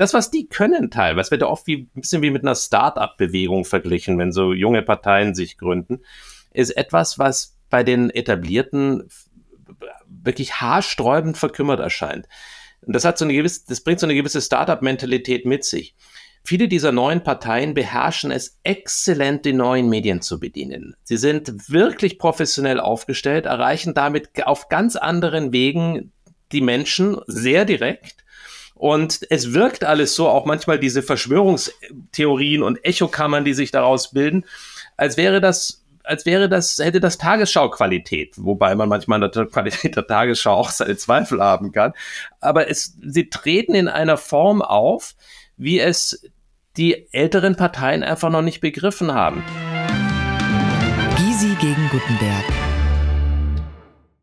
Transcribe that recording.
das, was die können teilweise, wird ja oft wie, ein bisschen wie mit einer Start-up-Bewegung verglichen, wenn so junge Parteien sich gründen, ist etwas, was bei den etablierten wirklich haarsträubend verkümmert erscheint. Und das hat so eine gewisse, das bringt so eine gewisse start up mentalität mit sich. Viele dieser neuen Parteien beherrschen es exzellent, die neuen Medien zu bedienen. Sie sind wirklich professionell aufgestellt, erreichen damit auf ganz anderen Wegen die Menschen sehr direkt und es wirkt alles so, auch manchmal diese Verschwörungstheorien und Echokammern, die sich daraus bilden, als wäre das, als wäre das, hätte das Tagesschau-Qualität, wobei man manchmal an der Qualität der Tagesschau auch seine Zweifel haben kann. Aber es, sie treten in einer Form auf, wie es die älteren Parteien einfach noch nicht begriffen haben. Gysi gegen Gutenberg.